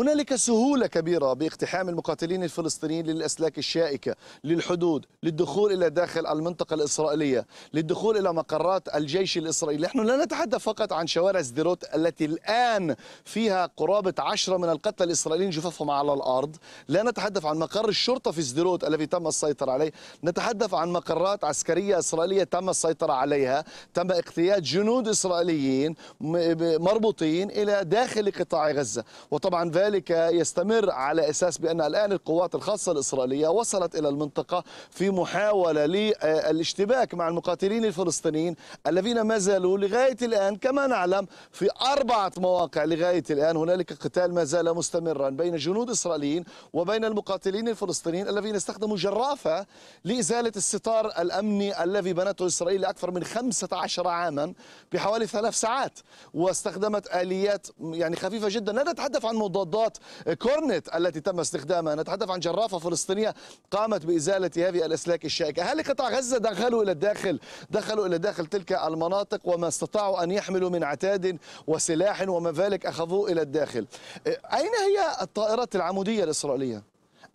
هنالك سهولة كبيرة باقتحام المقاتلين الفلسطينيين للأسلاك الشائكة للحدود للدخول إلى داخل المنطقة الإسرائيلية للدخول إلى مقرات الجيش الإسرائيلي نحن لا نتحدث فقط عن شوارع سديروت التي الآن فيها قرابة عشرة من القتلى الإسرائيليين جثثهم على الأرض لا نتحدث عن مقر الشرطة في سديروت الذي تم السيطرة عليه نتحدث عن مقرات عسكرية إسرائيلية تم السيطرة عليها تم اغتيال جنود إسرائيليين مربوطين إلى داخل قطاع غزة وطبعا ذلك يستمر على أساس بأن الآن القوات الخاصة الإسرائيلية وصلت إلى المنطقة في محاولة للاشتباك مع المقاتلين الفلسطينيين الذين ما زالوا لغاية الآن كما نعلم في أربعة مواقع لغاية الآن هنالك قتال ما زال مستمرا بين جنود إسرائيليين وبين المقاتلين الفلسطينيين الذين استخدموا جرافة لإزالة الستار الأمني الذي بنته إسرائيل لأكثر من 15 عاما بحوالي ثلاث ساعات واستخدمت آليات يعني خفيفة جدا لا نتحدث عن مضاد مضادات كورنت التي تم استخدامها نتحدث عن جرافة فلسطينية قامت بإزالة هذه الأسلاك الشائكة هل قطاع غزة دخلوا إلى الداخل دخلوا إلى داخل تلك المناطق وما استطاعوا أن يحملوا من عتاد وسلاح وما ذلك أخذوه إلى الداخل أين هي الطائرات العمودية الإسرائيلية؟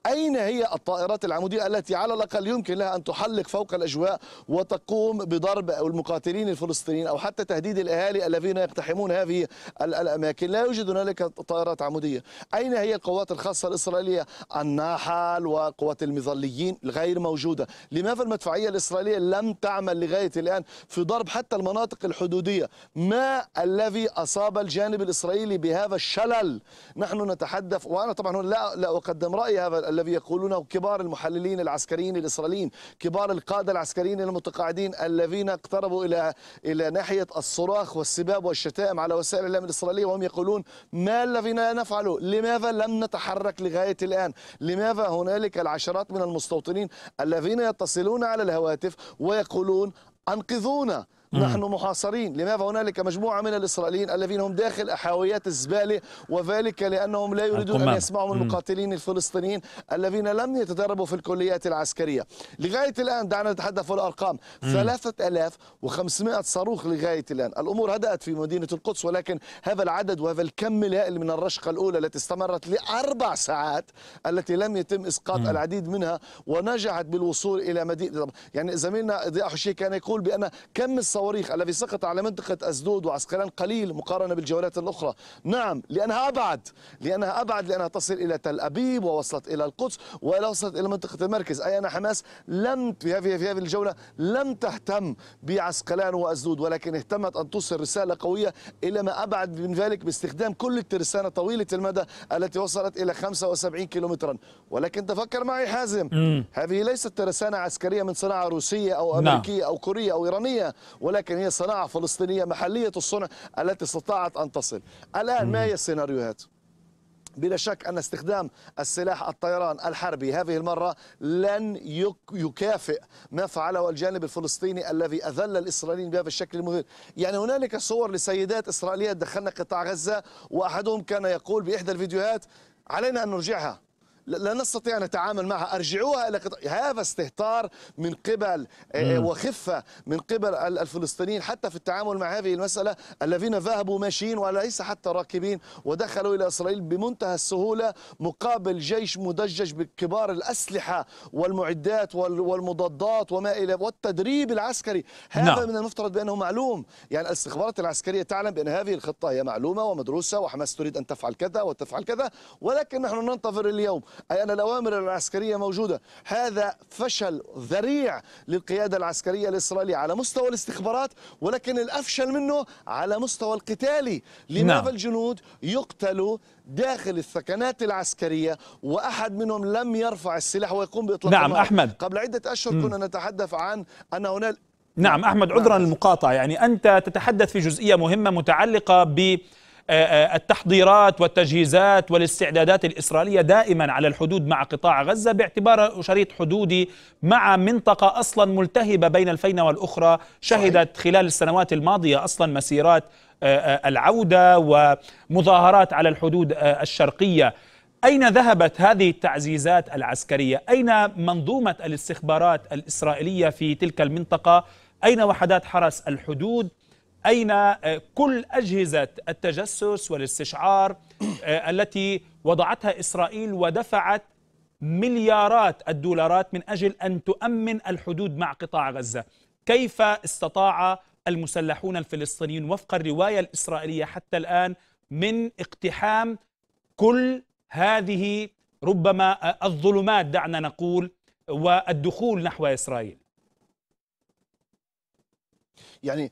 أين هي الطائرات العمودية التي على الأقل يمكن لها أن تحلق فوق الأجواء وتقوم بضرب المقاتلين الفلسطينيين أو حتى تهديد الأهالي الذين يقتحمون هذه الأماكن لا يوجد هنالك طائرات عمودية أين هي القوات الخاصة الإسرائيلية الناحل وقوات المظليين غير موجودة لماذا المدفعية الإسرائيلية لم تعمل لغاية الآن في ضرب حتى المناطق الحدودية ما الذي أصاب الجانب الإسرائيلي بهذا الشلل نحن نتحدث وأنا طبعا لا, لا أقدم رأي هذا الذي يقولونه كبار المحللين العسكريين الإسرائيليين كبار القادة العسكريين المتقاعدين الذين اقتربوا إلى إلى ناحية الصراخ والسباب والشتائم على وسائل الإعلام الإسرائيلية وهم يقولون ما الذي نفعله لماذا لم نتحرك لغاية الآن لماذا هنالك العشرات من المستوطنين الذين يتصلون على الهواتف ويقولون أنقذونا نحن محاصرين لماذا هنالك مجموعة من الإسرائيليين الذين هم داخل أحاويات الزبالة وذلك لأنهم لا يريدون أن يسمعوا من المقاتلين الفلسطينيين الذين لم يتدربوا في الكليات العسكرية لغاية الآن دعنا نتحدث في الأرقام 3500 صاروخ لغاية الآن الأمور هدأت في مدينة القدس ولكن هذا العدد وهذا الكم الهائل من الرشقة الأولى التي استمرت لأربع ساعات التي لم يتم إسقاط مم. العديد منها ونجحت بالوصول إلى مدينة يعني زميلنا ضياء حشي كان يقول بأن كم الصواريخ الصواريخ الذي سقط على منطقة أسدود وعسقلان قليل مقارنة بالجولات الأخرى نعم لأنها أبعد لأنها أبعد لأنها تصل إلى تل أبيب ووصلت إلى القدس ووصلت إلى منطقة المركز أي أن حماس لم في هذه في هذه الجولة لم تهتم بعسقلان وأسدود ولكن اهتمت أن توصل رسالة قوية إلى ما أبعد من ذلك باستخدام كل الترسانة طويلة المدى التي وصلت إلى 75 كيلومترا ولكن تفكر معي حازم هذه ليست ترسانة عسكرية من صناعة روسية أو نعم. أمريكية أو كورية أو إيرانية ولكن ولكن هي صناعة فلسطينية محلية الصنع التي استطاعت أن تصل الآن ما هي السيناريوهات؟ بلا شك أن استخدام السلاح الطيران الحربي هذه المرة لن يكافئ ما فعله الجانب الفلسطيني الذي أذل الإسرائيليين بهذا الشكل المهير يعني هنالك صور لسيدات إسرائيليات دخلنا قطاع غزة وأحدهم كان يقول بإحدى الفيديوهات علينا أن نرجعها لا نستطيع أن نتعامل معها أرجعوها إلى هذا استهتار من قبل آه، وخفة من قبل الفلسطينيين حتى في التعامل مع هذه المسألة الذين ذهبوا ماشيين وليس حتى راكبين ودخلوا إلى إسرائيل بمنتهى السهولة مقابل جيش مدجج بكبار الأسلحة والمعدات والمضادات وما إلى والتدريب العسكري هذا نعم. من المفترض بأنه معلوم يعني الاستخبارات العسكرية تعلم بأن هذه الخطة هي معلومة ومدروسة وحماس تريد أن تفعل كذا وتفعل كذا ولكن نحن ننتظر اليوم أي أن الأوامر العسكرية موجودة هذا فشل ذريع للقيادة العسكرية الإسرائيلية على مستوى الاستخبارات ولكن الأفشل منه على مستوى القتالي لماذا نعم. الجنود يقتلوا داخل الثكنات العسكرية وأحد منهم لم يرفع السلاح ويقوم بإطلاق نعم المارك. أحمد قبل عدة أشهر م. كنا نتحدث عن أن هناك نعم أحمد عذرا نعم. المقاطعة يعني أنت تتحدث في جزئية مهمة متعلقة ب آه، آه، التحضيرات والتجهيزات والاستعدادات الإسرائيلية دائما على الحدود مع قطاع غزة باعتبار شريط حدودي مع منطقة أصلا ملتهبة بين الفينة والأخرى شهدت خلال السنوات الماضية أصلا مسيرات آه، العودة ومظاهرات على الحدود الشرقية أين ذهبت هذه التعزيزات العسكرية؟ أين منظومة الاستخبارات الإسرائيلية في تلك المنطقة؟ أين وحدات حرس الحدود؟ أين آه، كل أجهزة التجسس والاستشعار آه، التي وضعتها إسرائيل ودفعت مليارات الدولارات من أجل أن تؤمن الحدود مع قطاع غزة كيف استطاع المسلحون الفلسطينيون وفق الرواية الإسرائيلية حتى الآن من اقتحام كل هذه ربما آه، الظلمات دعنا نقول والدخول نحو إسرائيل يعني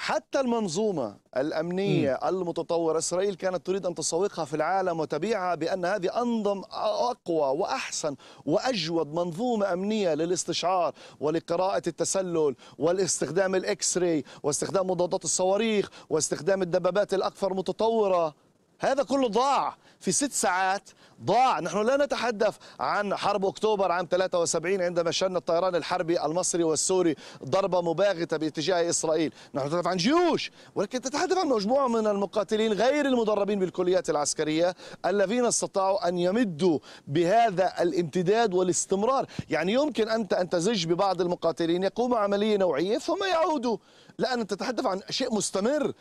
حتى المنظومة الأمنية م. المتطورة إسرائيل كانت تريد أن تسوقها في العالم وتبيعها بأن هذه أنظم أقوى وأحسن وأجود منظومة أمنية للاستشعار ولقراءة التسلل والاستخدام الإكس راي واستخدام مضادات الصواريخ واستخدام الدبابات الأكثر متطورة هذا كله ضاع في ست ساعات ضاع نحن لا نتحدث عن حرب أكتوبر عام 73 عندما شن الطيران الحربي المصري والسوري ضربة مباغتة باتجاه إسرائيل نحن نتحدث عن جيوش ولكن تتحدث عن مجموعة من المقاتلين غير المدربين بالكليات العسكرية الذين استطاعوا أن يمدوا بهذا الامتداد والاستمرار يعني يمكن أنت أن تزج ببعض المقاتلين يقوموا عملية نوعية ثم يعودوا لا أنت تتحدث عن شيء مستمر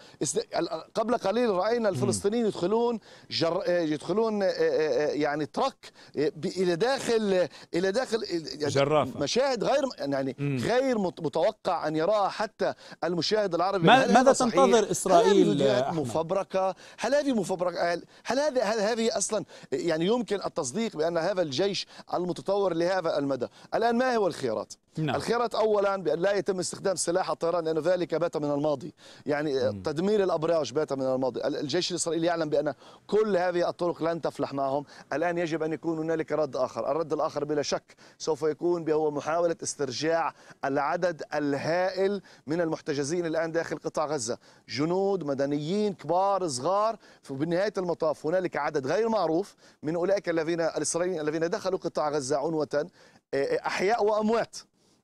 قبل قليل رأينا الفلسطينيين يدخلون جر... يدخلون آه، آه، آه، يعني ترك إيه، الى داخل الى داخل يعني جرافة. مشاهد غير يعني مم. غير متوقع ان يراها حتى المشاهد العربي ماذا تنتظر اسرائيل هل هذه مفبركه هل هذه مفبركه هل هذا هل هذه اصلا يعني يمكن التصديق بان هذا الجيش المتطور لهذا المدى الان ما هو الخيارات نعم. الخيارات اولا بان لا يتم استخدام سلاح الطيران لان ذلك بات من الماضي يعني آه، م. تدمير الابراج بات من الماضي الجيش الاسرائيلي يعلم بان كل هذه الطرق لن تفلح معهم الان يجب ان يكون هنالك رد اخر الرد الاخر بلا شك سوف يكون هو محاوله استرجاع العدد الهائل من المحتجزين الان داخل قطاع غزه جنود مدنيين كبار صغار فبنهايه المطاف هنالك عدد غير معروف من اولئك الذين الاسرائيليين الذين دخلوا قطاع غزه عنوه آه، آه، احياء واموات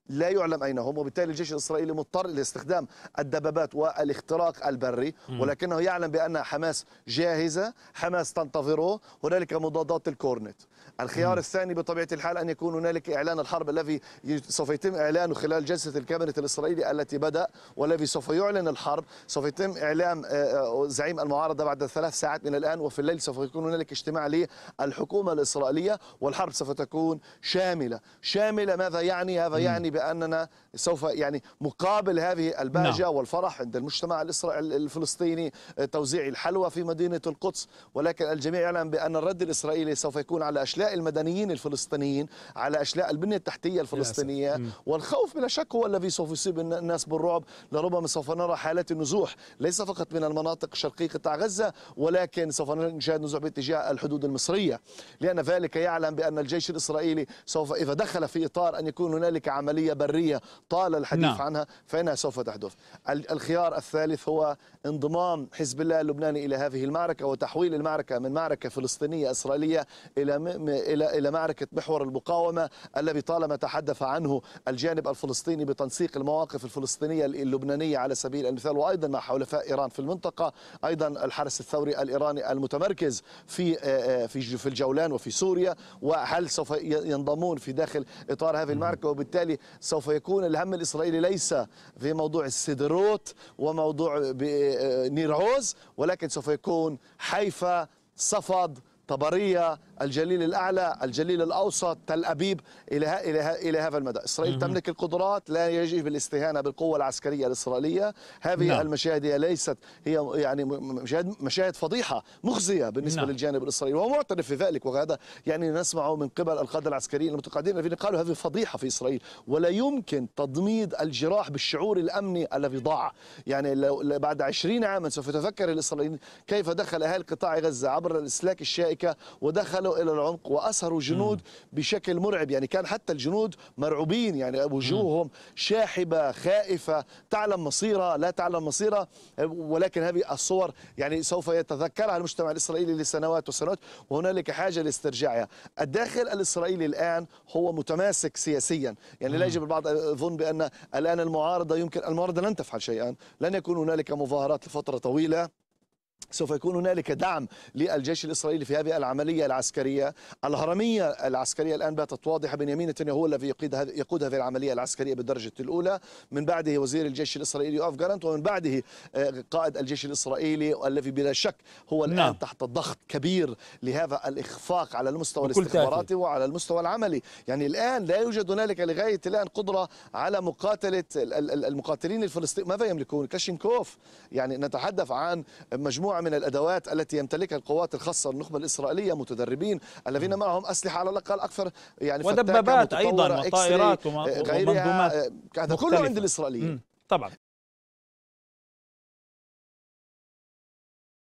لا يعلم أين هم وبالتالي الجيش الإسرائيلي مضطر لاستخدام الدبابات والاختراق البري ولكنه يعلم بأن حماس جاهزة حماس تنتظره هنالك مضادات الكورنت الخيار الثاني بطبيعة الحال أن يكون هنالك إعلان الحرب الذي سوف يتم إعلانه خلال جلسة الكابينة الإسرائيلي التي بدأ والذي سوف يعلن الحرب سوف يتم إعلام آه، آه، زعيم المعارضة بعد ثلاث ساعات من الآن وفي الليل سوف يكون هنالك اجتماع للحكومة الإسرائيلية والحرب سوف تكون شاملة شاملة ماذا يعني؟ هذا يعني بأننا سوف يعني مقابل هذه البهجة نعم. والفرح عند المجتمع الإسرائيلي الفلسطيني توزيع الحلوى في مدينة القدس ولكن الجميع يعلم بأن الرد الإسرائيلي سوف يكون على أشكال اشلاء المدنيين الفلسطينيين على اشلاء البنيه التحتيه الفلسطينيه والخوف بلا شك هو الذي سوف يصيب الناس بالرعب لربما سوف نرى حالات النزوح ليس فقط من المناطق شرقي قطاع غزه ولكن سوف نشاهد نزوح باتجاه الحدود المصريه لان ذلك يعلم بان الجيش الاسرائيلي سوف اذا دخل في اطار ان يكون هنالك عمليه بريه طال الحديث نعم. عنها فانها سوف تحدث الخيار الثالث هو انضمام حزب الله اللبناني الى هذه المعركه وتحويل المعركه من معركه فلسطينيه اسرائيليه الى الى الى معركه محور المقاومه الذي طالما تحدث عنه الجانب الفلسطيني بتنسيق المواقف الفلسطينيه اللبنانيه على سبيل المثال وايضا مع حلفاء ايران في المنطقه ايضا الحرس الثوري الايراني المتمركز في آه، آه، في في الجولان وفي سوريا وهل سوف ينضمون في داخل اطار هذه المعركه وبالتالي سوف يكون الهم الاسرائيلي ليس في موضوع السدروت وموضوع آه، نيرعوز ولكن سوف يكون حيفا صفد طبريه، الجليل الاعلى، الجليل الاوسط، تل ابيب الى الى الى هذا المدى، اسرائيل تملك القدرات لا يجب الاستهانه بالقوه العسكريه الاسرائيليه، هذه نعم. المشاهد هي ليست هي يعني مشاهد مشاهد فضيحه مخزيه بالنسبه نعم. للجانب الاسرائيلي وهو معترف في ذلك وهذا يعني نسمعه من قبل القاده العسكريين المتقاعدين الذين قالوا هذه فضيحه في اسرائيل ولا يمكن تضميد الجراح بالشعور الامني الذي ضاع، يعني لو بعد 20 عاما سوف تذكر الاسرائيليين كيف دخل اهالي قطاع غزه عبر الاسلاك الشائك الملائكه ودخلوا الى العمق واسروا جنود بشكل مرعب يعني كان حتى الجنود مرعوبين يعني وجوههم شاحبه خائفه تعلم مصيرها لا تعلم مصيرها ولكن هذه الصور يعني سوف يتذكرها المجتمع الاسرائيلي لسنوات وسنوات وهنالك حاجه لاسترجاعها الداخل الاسرائيلي الان هو متماسك سياسيا يعني لا يجب البعض يظن بان الان المعارضه يمكن المعارضه لن تفعل شيئا لن يكون هنالك مظاهرات لفتره طويله سوف يكون هنالك دعم للجيش الإسرائيلي في هذه العملية العسكرية الهرمية العسكرية الآن باتت واضحة بنيامين نتنياهو الذي يقود هذه العملية العسكرية بالدرجة الأولى من بعده وزير الجيش الإسرائيلي اوف جارنت ومن بعده آه، قائد الجيش الإسرائيلي الذي بلا شك هو الآن نعم. تحت ضغط كبير لهذا الإخفاق على المستوى الاستخباراتي وعلى المستوى العملي يعني الآن لا يوجد هنالك لغاية الآن قدرة على مقاتلة المقاتلين الفلسطينيين ماذا يملكون كاشينكوف يعني نتحدث عن مجموعة مجموعة من الأدوات التي يمتلكها القوات الخاصة النخبة الإسرائيلية متدربين الذين معهم أسلحة على الأقل أكثر يعني ودبابات أيضا وطائرات ومنظومات آه، كله عند الإسرائيليين طبعا